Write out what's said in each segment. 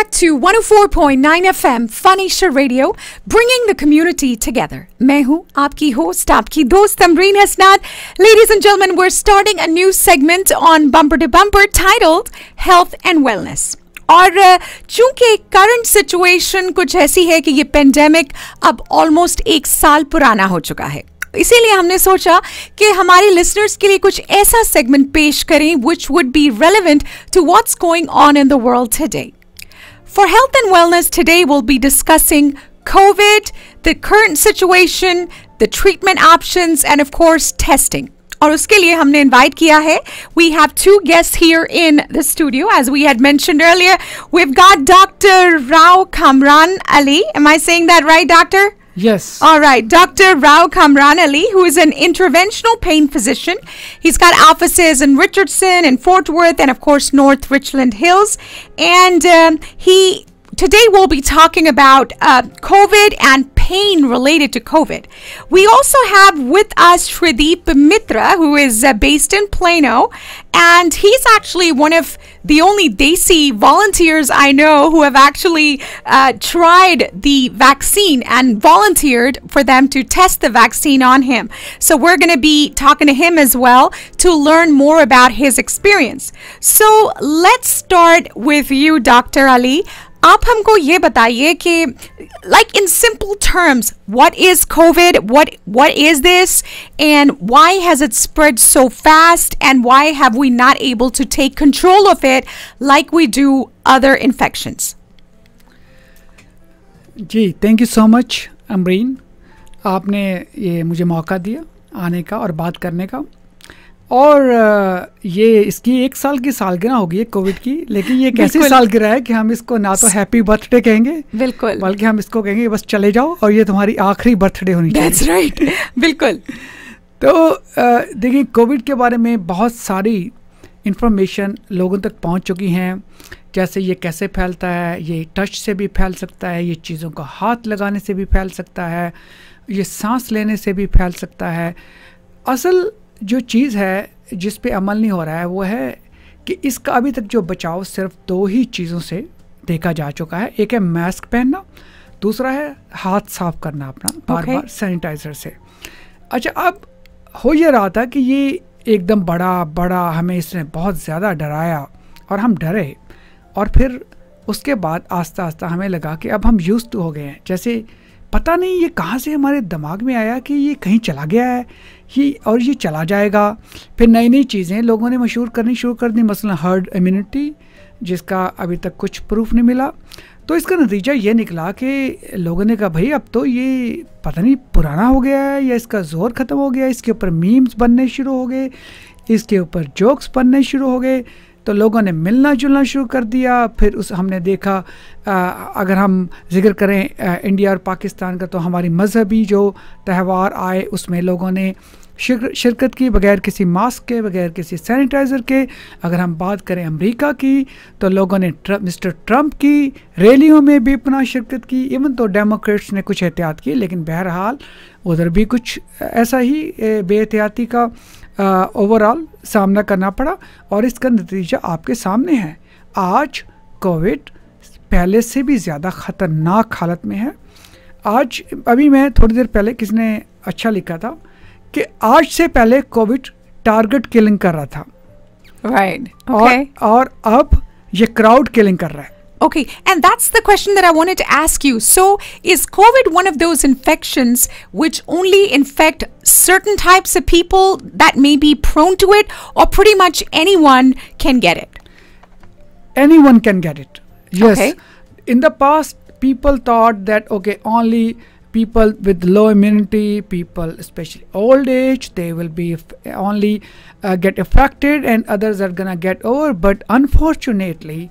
back to 104.9 FM Funnisha Radio, bringing the community together. मैं हूं आपकी host, आपकी दोस्त Tamreen Hasnat. Ladies and gentlemen, we're starting a new segment on Bumper to Bumper titled Health and Wellness. और uh, चूंकि current situation कुछ ऐसी है कि ये पेंडेमिक अब ऑलमोस्ट एक साल पुराना हो चुका है इसीलिए हमने सोचा कि हमारे लिसनर्स के लिए कुछ ऐसा सेगमेंट पेश करें which would be relevant to what's going on in the world today for health and wellness, today we'll be discussing COVID, the current situation, the treatment options, and of course, testing. और उसके लिए हमने invite किया है we have two guest here in the studio as we had mentioned earlier we have got doctor Rao Kamran Ali am I saying that right doctor Yes. All right. Dr. Rao Kamran Ali, who is an interventional pain physician. He's got offices in Richardson and Fort Worth and, of course, North Richland Hills. And um, he today we'll be talking about uh, COVID and related to COVID. We also have with us Shridip Mitra, who is uh, based in Plano, and he's actually one of the only Desi volunteers I know who have actually uh, tried the vaccine and volunteered for them to test the vaccine on him. So we're going to be talking to him as well to learn more about his experience. So let's start with you, Dr. Ali. आप हमको ये बताइए कि like in simple terms what is covid what what is this and why has it spread so fast and why have we not able to take control of it like we do other infections जी thank you so much Amreen आपने ये मुझे मौका दिया आने का और बात करने का और ये इसकी एक साल की सालगिरह होगी है कोविड की लेकिन ये कैसी सालगिरह है कि हम इसको ना तो हैप्पी बर्थडे कहेंगे बिल्कुल बल्कि हम इसको कहेंगे बस चले जाओ और ये तुम्हारी आखिरी बर्थडे होनी That's चाहिए राइट right. बिल्कुल तो देखिए कोविड के बारे में बहुत सारी इंफॉर्मेशन लोगों तक पहुंच चुकी हैं जैसे ये कैसे फैलता है ये टच से भी फैल सकता है ये चीज़ों को हाथ लगाने से भी फैल सकता है ये सांस लेने से भी फैल सकता है असल जो चीज़ है जिस पे अमल नहीं हो रहा है वो है कि इसका अभी तक जो बचाव सिर्फ दो ही चीज़ों से देखा जा चुका है एक है मास्क पहनना दूसरा है हाथ साफ करना अपना बार okay. बार सैनिटाइज़र से अच्छा अब हो ये रहा था कि ये एकदम बड़ा बड़ा हमें इसने बहुत ज़्यादा डराया और हम डरे और फिर उसके बाद आस्ता आस्ता हमें लगा कि अब हम यूज़ तो हो गए हैं जैसे पता नहीं ये कहाँ से हमारे दिमाग में आया कि ये कहीं चला गया है ये और ये चला जाएगा फिर नई नई चीज़ें लोगों ने मशहूर करनी शुरू कर दी मसला हर्ड इम्यूनिटी जिसका अभी तक कुछ प्रूफ नहीं मिला तो इसका नतीजा ये निकला कि लोगों ने कहा भाई अब तो ये पता नहीं पुराना हो गया है या इसका ज़ोर ख़त्म हो गया इसके ऊपर मीम्स बनने शुरू हो गए इसके ऊपर जोक्स बनने शुरू हो गए तो लोगों ने मिलना जुलना शुरू कर दिया फिर उस हमने देखा आ, अगर हम जिक्र करें आ, इंडिया और पाकिस्तान का तो हमारी मजहबी जो त्यौहार आए उसमें लोगों ने शिरकत की बगैर किसी मास्क के बगैर किसी सैनिटाइज़र के अगर हम बात करें अमेरिका की तो लोगों ने ट्र, मिस्टर ट्रंप की रैलियों में भी अपना शिरकत की इवन तो डेमोक्रेट्स ने कुछ एहतियात की लेकिन बहरहाल उधर भी कुछ ऐसा ही बेहतियाती का ओवरऑल सामना करना पड़ा और इसका नतीजा आपके सामने है आज कोविड पहले से भी ज़्यादा ख़तरनाक हालत में है आज अभी मैं थोड़ी देर पहले किसने अच्छा लिखा था कि आज से पहले कोविड टारगेट किलिंग कर रहा था राइट right. okay. और, और अब ये क्राउड किलिंग कर रहा है Okay, and that's the question that I wanted to ask you. So, is COVID one of those infections which only infect certain types of people that may be prone to it, or pretty much anyone can get it? Anyone can get it. Yes. Okay. In the past, people thought that, okay, only people with low immunity people especially old age they will be only uh, get affected and others are gonna get over but unfortunately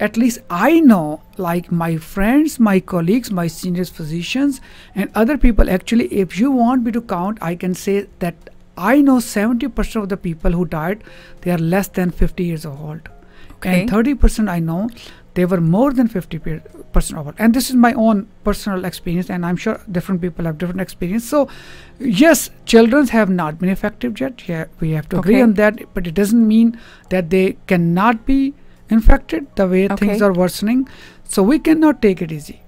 at least i know like my friends my colleagues my senior physicians and other people actually if you want me to count i can say that i know 70% of the people who died they are less than 50 years old okay. and 30% i know they were more than 50 pe person robot and this is my own personal experience and i'm sure different people have different experience so yes children have not been effective yet yeah we have to okay. agree on that but it doesn't mean that they cannot be infected the way okay. things are worsening so we cannot take it easy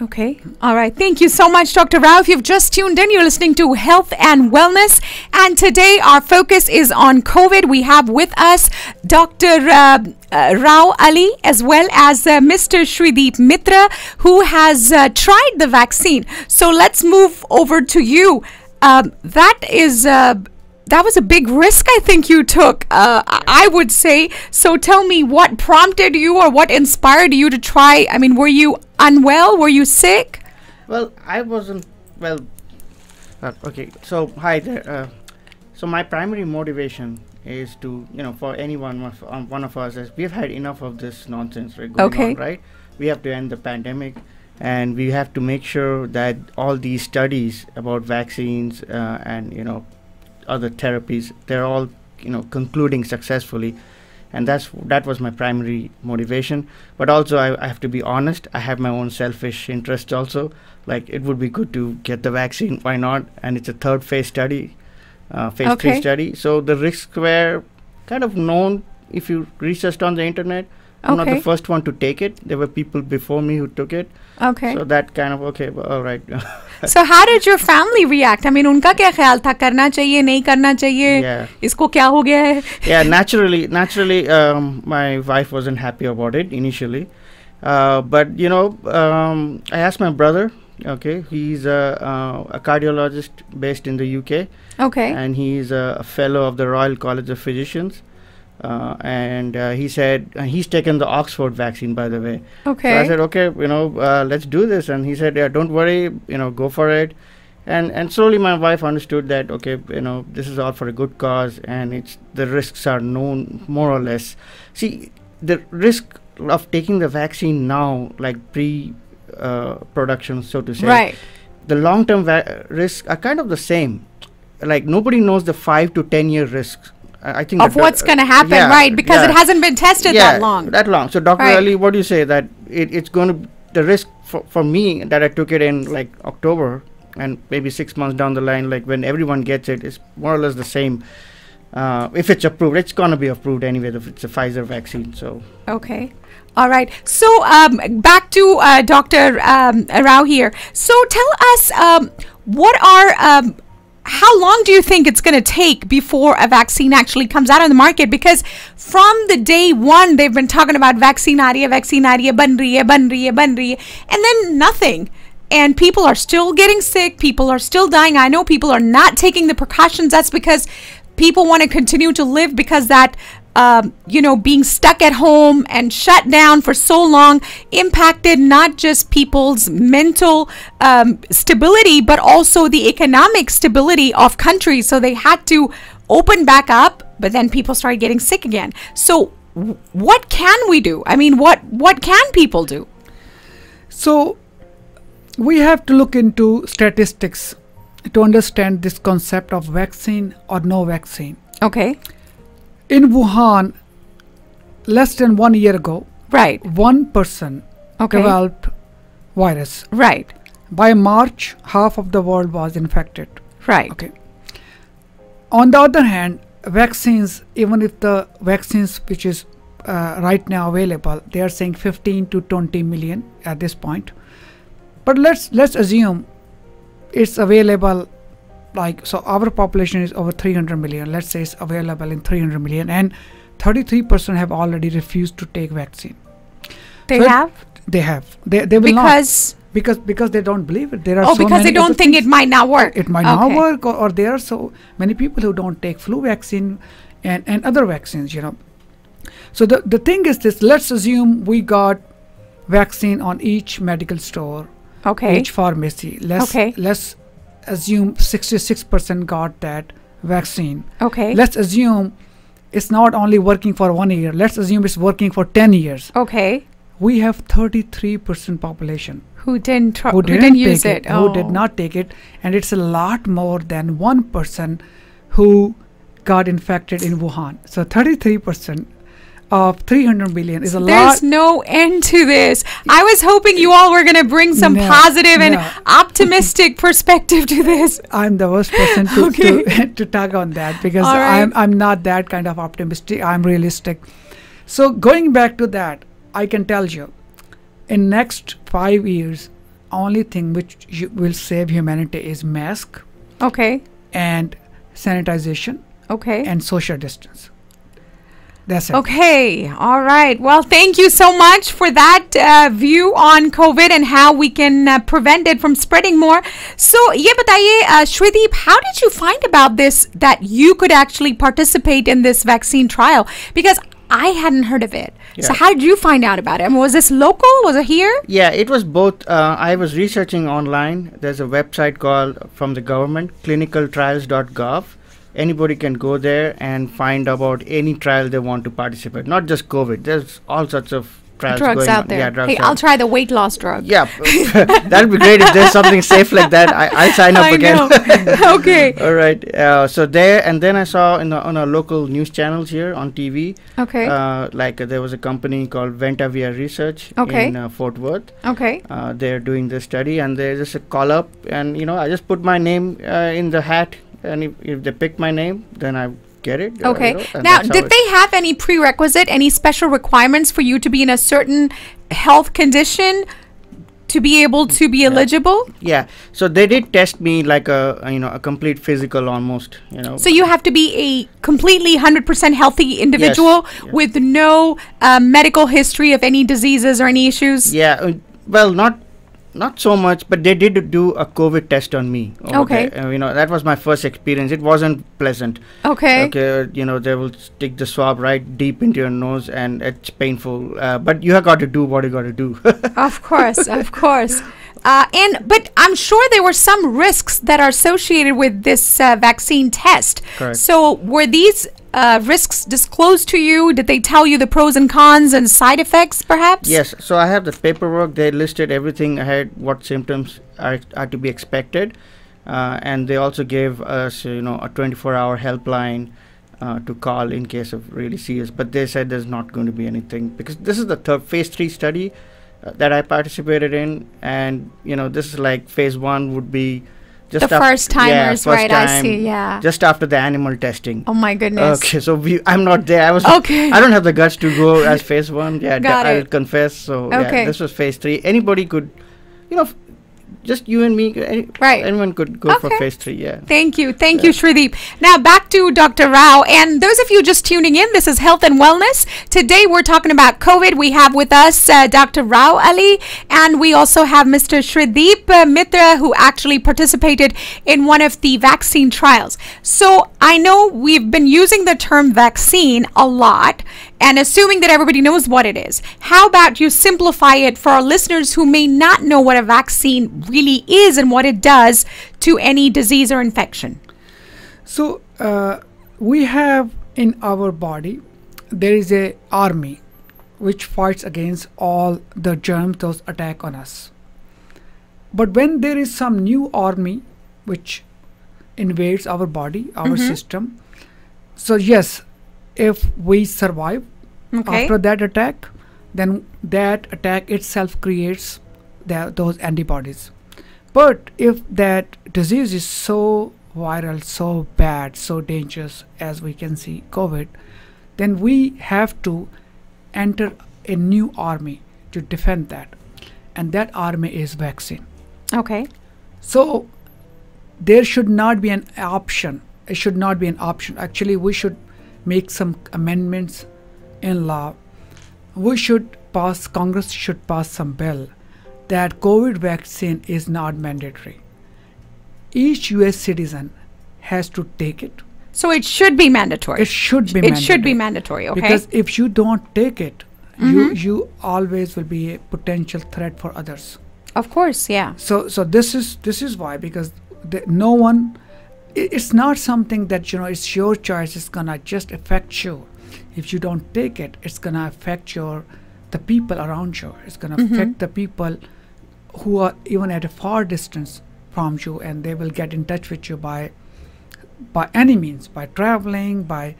Okay. All right. Thank you so much, Dr. Rao. If you've just tuned in, you're listening to Health and Wellness. And today our focus is on COVID. We have with us Dr. Uh, uh, Rao Ali as well as uh, Mr. Shrideep Mitra, who has uh, tried the vaccine. So let's move over to you. Um, that is uh, that was a big risk I think you took, uh, I would say. So tell me what prompted you or what inspired you to try? I mean, were you unwell? Were you sick? Well, I wasn't, well, uh, okay. So, hi there. Uh, so, my primary motivation is to, you know, for anyone, of, um, one of us, is we've had enough of this nonsense, right? okay. On, right? We have to end the pandemic and we have to make sure that all these studies about vaccines uh, and you know other therapies, they're all you know concluding successfully, and that's that was my primary motivation. But also, I, I have to be honest. I have my own selfish interests also. Like it would be good to get the vaccine. Why not? And it's a third phase study, uh, phase okay. three study. So the risks were kind of known if you researched on the internet Okay. I'm not the first one to take it. There were people before me who took it. Okay. So that kind of okay, all right. so how did your family react? I mean, unka kya khayal tha? Karna chahiye? Nahi karna chahiye? Yeah. Isko kya हो yeah, naturally, naturally, um, my wife wasn't happy about it initially, uh, but you know, um, I asked my brother. Okay, he's a, uh, a cardiologist based in the UK. Okay. And he's a, a fellow of the Royal College of Physicians. Uh, and uh, he said uh, he's taken the Oxford vaccine, by the way. Okay. So I said, okay, you know, uh, let's do this. And he said, yeah, don't worry, you know, go for it. And and slowly my wife understood that okay, you know, this is all for a good cause, and it's the risks are known more or less. See, the risk of taking the vaccine now, like pre-production, uh, so to say. Right. The long-term va- risks are kind of the same. Like nobody knows the five to ten-year risks I think of what's going to uh, happen, yeah, right? Because yeah. it hasn't been tested yeah, that long. That long. So, Dr. Right. Ali, what do you say that it, it's going to the risk for, for me that I took it in like October and maybe six months down the line, like when everyone gets it's more or less the same. Uh, if it's approved, it's going to be approved anyway. If it's a Pfizer vaccine, so okay. All right. So um, back to uh, Dr. Um, Rao here. So tell us um, what are um, how long do you think it's going to take before a vaccine actually comes out on the market? Because from the day one, they've been talking about vaccine area, vaccine area, ban rahi hai, ban and then nothing. And people are still getting sick. People are still dying. I know people are not taking the precautions. That's because people want to continue to live because that um, you know, being stuck at home and shut down for so long impacted not just people's mental um, stability, but also the economic stability of countries. So they had to open back up, but then people started getting sick again. So, what can we do? I mean, what what can people do? So, we have to look into statistics to understand this concept of vaccine or no vaccine. Okay in Wuhan less than one year ago, right, one person okay. developed virus. Right. By March, half of the world was infected. Right. Okay. On the other hand, vaccines, even if the vaccines which is uh, right now available, they are saying 15 to 20 million at this point. But let's let's assume it's available like so our population is over 300 million let's say it's available in 300 million and 33% have already refused to take vaccine they have they have they, they will because not. because because they don't believe it there are oh so because they don't think it might not work it might okay. not work or, or there are so many people who don't take flu vaccine and and other vaccines you know so the the thing is this let's assume we got vaccine on each medical store okay each pharmacy let's okay. let's assume 66% got that vaccine. Okay. Let's assume it's not only working for one year. Let's assume it's working for 10 years. Okay. We have 33% population who didn't tr- who didn't, who didn't use it, it oh. who did not take it, and it's a lot more than one person who got infected in Wuhan. So 33% of three hundred billion is a There's lot. There's no end to this. I was hoping you all were going to bring some no, positive no. and optimistic perspective to this. I'm the worst person to, okay. to, to, tug on that because right. I'm, I'm not that kind of optimistic. I'm realistic. So going back to that, I can tell you in next five years, only thing which will save humanity is mask. Okay. And sanitization. Okay. And social distance. That's it. Okay. All right. Well, thank you so much for that uh, view on COVID and how we can uh, prevent it from spreading more. So, ye bataiye, uh, how did you find about this that you could actually participate in this vaccine trial? Because I hadn't heard of it. Yeah. So how did you find out about it? I mean, was this local? Was it here? Yeah, it was both. Uh, I was researching online. There's a website called from the government clinicaltrials.gov anybody can go there and find about any trial they want to participate not just covid there's all sorts of trials drugs out on. there yeah, drugs hey i'll try the weight loss drug yeah that'd be great if there's something safe like that I, will sign up I again okay all right uh, so there and then i saw in the, on our local news channels here on tv okay uh, like uh, there was a company called ventavia research okay. in uh, fort worth okay uh, they're doing this study and there's just a call up and you know i just put my name uh, in the hat and if, if they pick my name, then I get it. Okay. now, did they have any prerequisite, any special requirements for you to be in a certain health condition? to be able to be yeah. eligible yeah so they did test me like a, a you know a complete physical almost you know so you have to be a completely 100% healthy individual yes, with no uh, medical history of any diseases or any issues yeah uh, well not not so much, but they did do a COVID test on me. Okay. okay. Uh, you know, that was my first experience. It wasn't pleasant. Okay. Okay. You know, they will stick the swab right deep into your nose, and it's painful. Uh, but you have got to do what you got to do. of course, of course. Uh, and but I'm sure there were some risks that are associated with this uh, vaccine test. Correct. So were these uh, risks disclosed to you? Did they tell you the pros and cons and side effects, perhaps? Yes. So I have the paperwork. They listed everything I had, what symptoms are, are to be expected, uh, and they also gave us, you know, a 24-hour helpline. Uh, to call in case of really serious, but they said there's not going to be anything because this is the third phase three study uh, that I participated in, and you know this is like phase one would be just the first timers, yeah, right? Time, I see. Yeah. Just after the animal testing. Oh my goodness. Okay, so we, I'm not there. I was. Okay. I don't have the guts to go as phase one. Yeah, Got it. I'll confess. So okay. yeah, this was phase three. Anybody could, you know, just you and me, any, eh, right? Anyone could go okay. for phase three. Yeah. Thank you, thank yeah. you, Shrideep. Now back to Dr. Rao, and those of you just tuning in, this is Health and Wellness. Today we're talking about COVID. We have with us uh, Dr. Rao Ali, and we also have Mr. Shrideep uh, Mitra, who actually participated in one of the vaccine trials. So I know we've been using the term vaccine a lot and assuming that everybody knows what it is, how about you simplify it for our listeners who may not know what a vaccine really is and what it does to any disease or infection? So, uh, we have in our body, there is a army which fights against all the germs that attack on us. But when there is some new army which invades our body, our mm-hmm. system, so yes, if we survive okay. after that attack, then that attack itself creates the, those antibodies. But if that disease is so viral, so bad, so dangerous as we can see COVID, then we have to enter a new army to defend that. And that army is vaccine. Okay. So there should not be an option. It should not be an option. Actually, we should make some amendments in law we should pass congress should pass some bill that covid vaccine is not mandatory each us citizen has to take it so it should be mandatory it should be it mandatory. should be mandatory okay because if you don't take it mm-hmm. you you always will be a potential threat for others of course yeah so so this is this is why because the, no one it's not something that you know it's your choice it's gonna just affect you if you don't take it it's gonna affect your the people around you it's gonna mm-hmm. affect the people who are even at a far distance from you and they will get in touch with you by by any means by traveling by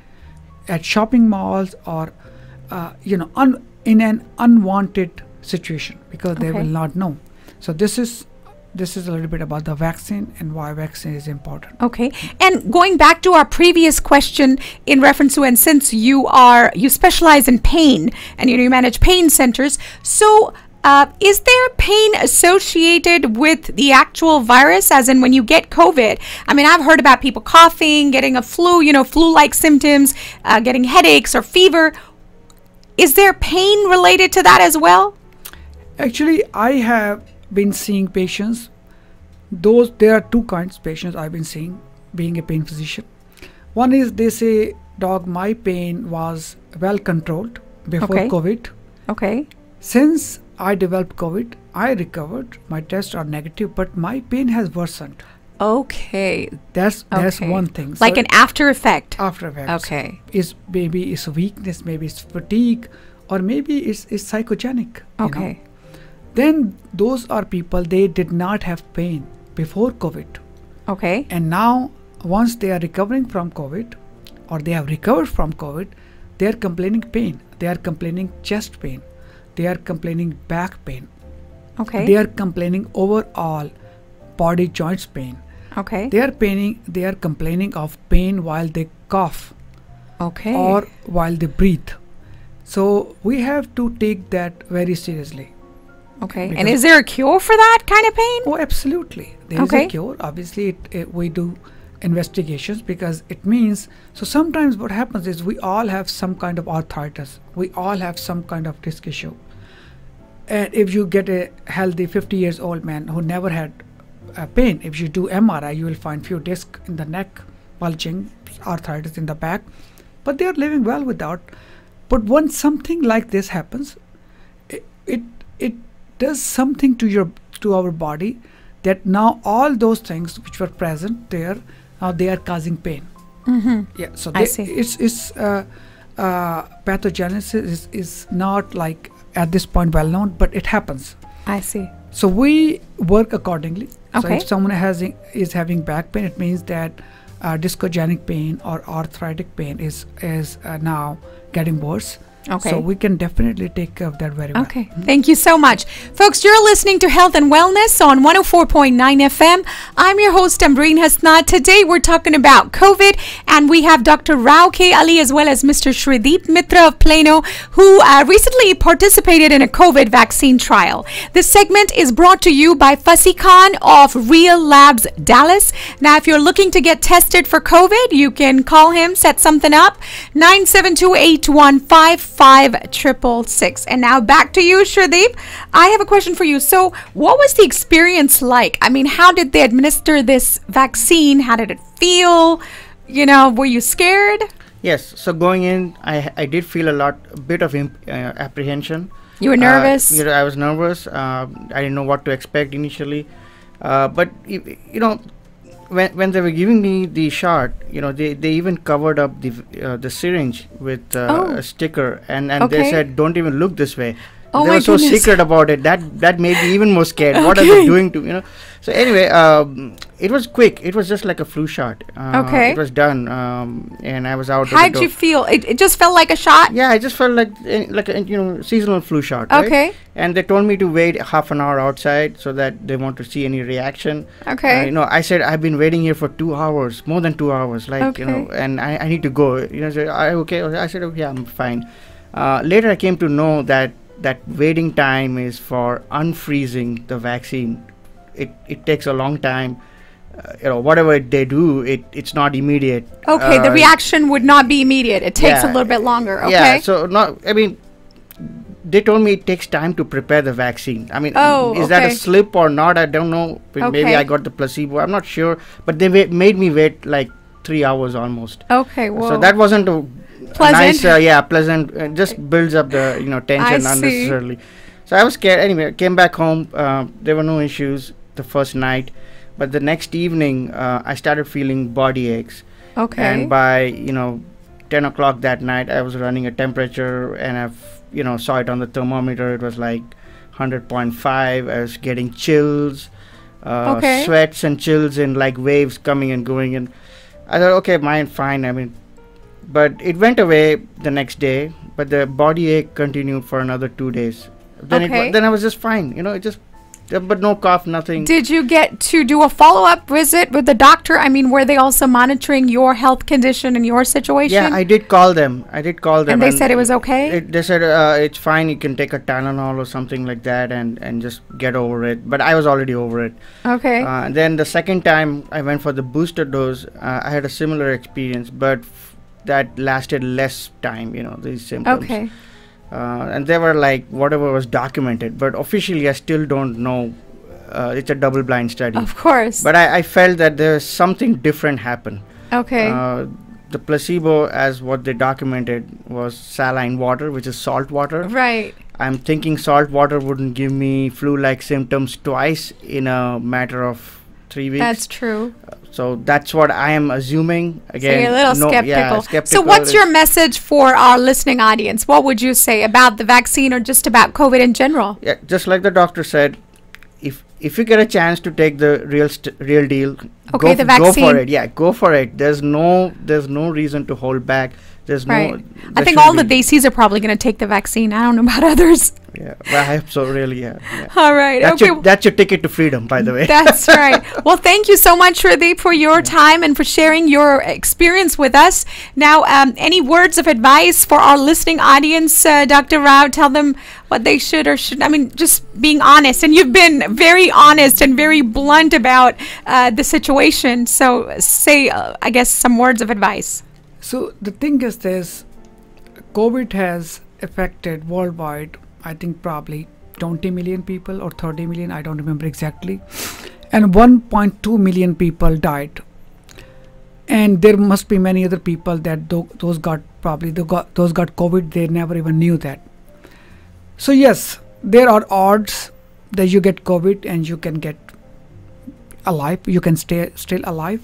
at shopping malls or uh, you know un- in an unwanted situation because okay. they will not know so this is this is a little bit about the vaccine and why vaccine is important. Okay. And going back to our previous question in reference to, and since you are, you specialize in pain and you, know, you manage pain centers. So uh, is there pain associated with the actual virus, as in when you get COVID? I mean, I've heard about people coughing, getting a flu, you know, flu like symptoms, uh, getting headaches or fever. Is there pain related to that as well? Actually, I have been seeing patients those there are two kinds of patients i've been seeing being a pain physician one is they say dog my pain was well controlled before okay. covid okay since i developed covid i recovered my tests are negative but my pain has worsened okay that's that's okay. one thing so like an after effect after effect okay is maybe it's weakness maybe it's fatigue or maybe it's, it's psychogenic okay then those are people they did not have pain before covid okay and now once they are recovering from covid or they have recovered from covid they are complaining pain they are complaining chest pain they are complaining back pain okay they are complaining overall body joints pain okay they are paining they are complaining of pain while they cough okay or while they breathe so we have to take that very seriously Okay. Because and is there a cure for that kind of pain? Oh, absolutely. There okay. is a cure. Obviously, it, it, we do investigations because it means so sometimes what happens is we all have some kind of arthritis, we all have some kind of disc issue. And if you get a healthy 50 years old man who never had uh, pain, if you do MRI, you will find few discs in the neck, bulging, arthritis in the back, but they are living well without. But once something like this happens, it, it, it does something to your to our body that now all those things which were present there now they are causing pain mm -hmm. yeah so they, it's it's uh, uh, pathogenesis is, is not like at this point well known but it happens i see so we work accordingly okay. so if someone has is having back pain it means that uh, discogenic pain or arthritic pain is is uh, now getting worse Okay. So we can definitely take care of that very well. Okay. Mm-hmm. Thank you so much. Folks, you're listening to Health and Wellness on 104.9 FM. I'm your host, Amreen Hasna. Today we're talking about COVID, and we have Dr. Rao K. Ali as well as Mr. Shridip Mitra of Plano, who uh, recently participated in a COVID vaccine trial. This segment is brought to you by Fussy Khan of Real Labs Dallas. Now, if you're looking to get tested for COVID, you can call him, set something up, 972 815 5666. And now back to you, Shradeep. I have a question for you. So, what was the experience like? I mean, how did they administer this vaccine? How did it feel? You know, were you scared? Yes. So, going in, I, I did feel a lot, a bit of imp, uh, apprehension. You were uh, nervous? Uh, you know, I was nervous. Uh, I didn't know what to expect initially. Uh, but, you, you know, when when they were giving me the shot, you know, they, they even covered up the uh, the syringe with uh, oh. a sticker, and and okay. they said, "Don't even look this way." Oh they were so goodness. secret about it that that made me even more scared. okay. What are they doing to you know? So anyway, um, it was quick. It was just like a flu shot. Uh, okay, it was done, um, and I was out. How did you feel? It, it just felt like a shot. Yeah, I just felt like eh, like a, you know seasonal flu shot. Okay, right? and they told me to wait half an hour outside so that they want to see any reaction. Okay, uh, you know I said I've been waiting here for two hours, more than two hours, like okay. you know, and I, I need to go. You know, so I okay. I said oh, yeah, I'm fine. Uh, later, I came to know that that waiting time is for unfreezing the vaccine. It, it takes a long time. Uh, you know, whatever they do, it, it's not immediate. Okay, uh, the reaction would not be immediate. It takes yeah, a little bit longer. Okay. Yeah, so not, I mean, they told me it takes time to prepare the vaccine. I mean, oh, is okay. that a slip or not? I don't know. Okay. Maybe I got the placebo. I'm not sure. But they made me wait like three hours almost. Okay, whoa. So that wasn't a pleasant. nice, uh, yeah, pleasant. Uh, just builds up the you know tension I unnecessarily. See. So I was scared. Anyway, came back home. Uh, there were no issues the first night, but the next evening uh, I started feeling body aches. Okay. And by you know, ten o'clock that night, I was running a temperature, and I you know saw it on the thermometer. It was like 100.5. I was getting chills. Uh, okay. Sweats and chills and like waves coming and going, and I thought, okay, mine fine. I mean, but it went away the next day, but the body ache continued for another two days. Then okay. it, then I was just fine. You know, it just uh, but no cough, nothing. Did you get to do a follow up visit with the doctor? I mean, were they also monitoring your health condition and your situation? Yeah, I did call them. I did call them. And they and said it was okay? It, they said uh, it's fine. You can take a Tylenol or something like that and, and just get over it. But I was already over it. Okay. Uh, then the second time I went for the booster dose, uh, I had a similar experience. But that lasted less time you know these symptoms okay uh, and they were like whatever was documented but officially i still don't know uh, it's a double blind study of course but I, I, felt that there's something different happened okay uh, the placebo as what they documented was saline water which is salt water right i'm thinking salt water wouldn't give me flu like symptoms twice in a matter of three weeks that's true uh, so that's what I am assuming. Again, so you're a little no, skeptical. Yeah, skeptical. So, what's your message for our listening audience? What would you say about the vaccine or just about COVID in general? Yeah, just like the doctor said, if if you get a chance to take the real st- real deal, okay, go, the vaccine. go for it. Yeah, go for it. There's no there's no reason to hold back. There's right. no. There I think all be. the Desis are probably going to take the vaccine. I don't know about others. Yeah, well, I hope so. Really, yeah. yeah. All right. That's okay. Your, that's your ticket to freedom, by the way. That's right. Well, thank you so much, Radeep, for your time and for sharing your experience with us. Now, um, any words of advice for our listening audience, uh, Dr. Rao? Tell them what they should or should. I mean, just being honest. And you've been very honest and very blunt about uh, the situation. So, say, uh, I guess, some words of advice. So the thing is this COVID has affected worldwide, I think probably 20 million people or 30 million, I don't remember exactly. And 1.2 million people died. And there must be many other people that those got probably got, those got COVID, they never even knew that. So, yes, there are odds that you get COVID and you can get alive, you can stay still alive.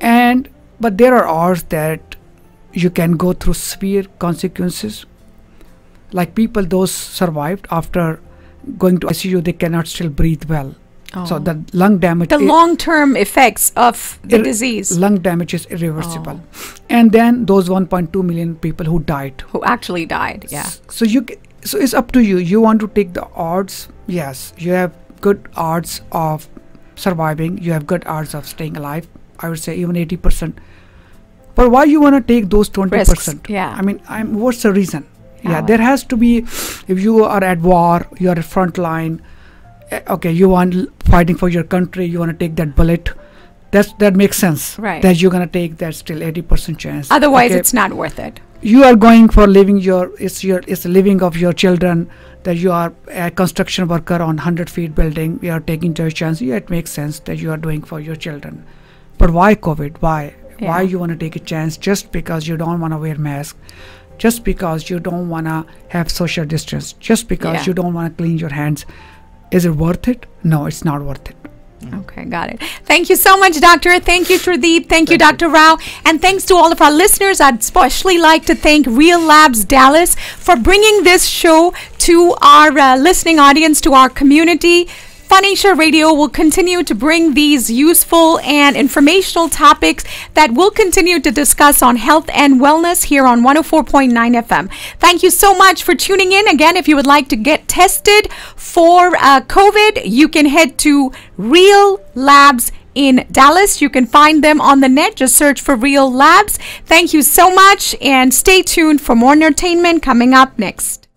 And but there are hours that you can go through severe consequences. Like people, those survived after going to ICU, they cannot still breathe well. Oh. So the lung damage. The long term effects of the disease. Lung damage is irreversible. Oh. And then those 1.2 million people who died. Who actually died, yeah. so you, so it's up to you. You want to take the odds? Yes, you have good odds of surviving. You have good odds of staying alive. I would say even 80%. But why you want to take those 20%? yeah. I mean, I'm, what's the reason? Yeah, yeah there has to be, if you are at war, you are at front line, eh, okay, you want fighting for your country, you want to take that bullet. That's, that makes sense. Right. That you're going to take that still 80% chance. Otherwise, okay. it's not worth it you are going for living your it's your it's the living of your children that you are a construction worker on 100 feet building you are taking your chance yeah it makes sense that you are doing for your children but why COVID? Why? Yeah. Why you want to take a chance just because you don't want to wear mask, just because you don't want to have social distance, just because yeah. you don't want to clean your hands? Is it worth it? No, it's not worth it. Mm. Okay, got it. Thank you so much, Doctor. Thank you, Trudeep. Thank, thank you, Dr. Rao. And thanks to all of our listeners. I'd especially like to thank Real Labs Dallas for bringing this show to our uh, listening audience, to our community. Financial Radio will continue to bring these useful and informational topics that we'll continue to discuss on health and wellness here on 104.9 FM. Thank you so much for tuning in. Again, if you would like to get tested for uh, COVID, you can head to Real Labs in Dallas. You can find them on the net. Just search for Real Labs. Thank you so much and stay tuned for more entertainment coming up next.